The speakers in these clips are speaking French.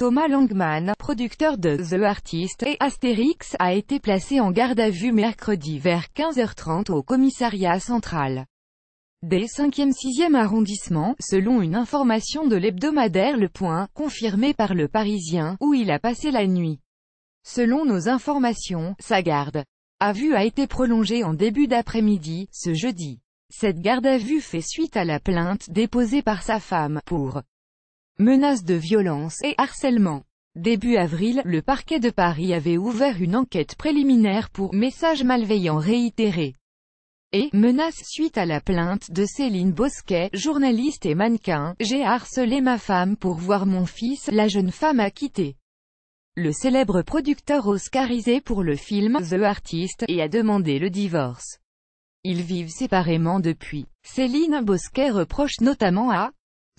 Thomas Langman, producteur de The Artist et Astérix, a été placé en garde à vue mercredi vers 15h30 au commissariat central des 5e 6e arrondissements, selon une information de l'hebdomadaire Le Point, confirmée par le Parisien, où il a passé la nuit. Selon nos informations, sa garde à vue a été prolongée en début d'après-midi, ce jeudi. Cette garde à vue fait suite à la plainte déposée par sa femme, pour menaces de violence et harcèlement. Début avril, le parquet de Paris avait ouvert une enquête préliminaire pour « messages malveillants réitérés » et « menaces » suite à la plainte de Céline Bosquet, journaliste et mannequin. « J'ai harcelé ma femme pour voir mon fils, la jeune femme a quitté Le célèbre producteur oscarisé pour le film « The Artist » et a demandé le divorce. Ils vivent séparément depuis. Céline Bosquet reproche notamment à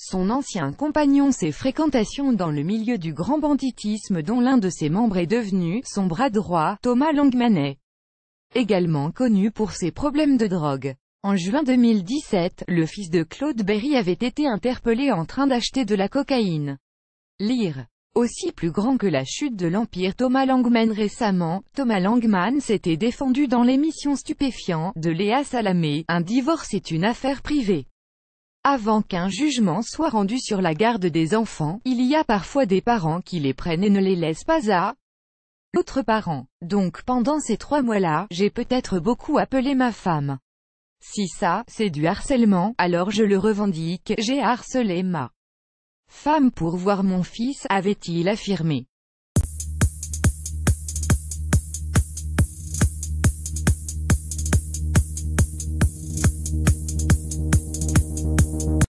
son ancien compagnon ses fréquentations dans le milieu du grand banditisme dont l'un de ses membres est devenu, son bras droit, Thomas Langmanet, également connu pour ses problèmes de drogue. En juin 2017, le fils de Claude Berry avait été interpellé en train d'acheter de la cocaïne. Lire aussi plus grand que la chute de l'Empire Thomas Langman récemment, Thomas Langman s'était défendu dans l'émission Stupéfiant, de Léa Salamé, Un divorce est une affaire privée. Avant qu'un jugement soit rendu sur la garde des enfants, il y a parfois des parents qui les prennent et ne les laissent pas à l'autre parent. Donc pendant ces trois mois-là, j'ai peut-être beaucoup appelé ma femme. Si ça, c'est du harcèlement, alors je le revendique, j'ai harcelé ma femme pour voir mon fils, avait-il affirmé.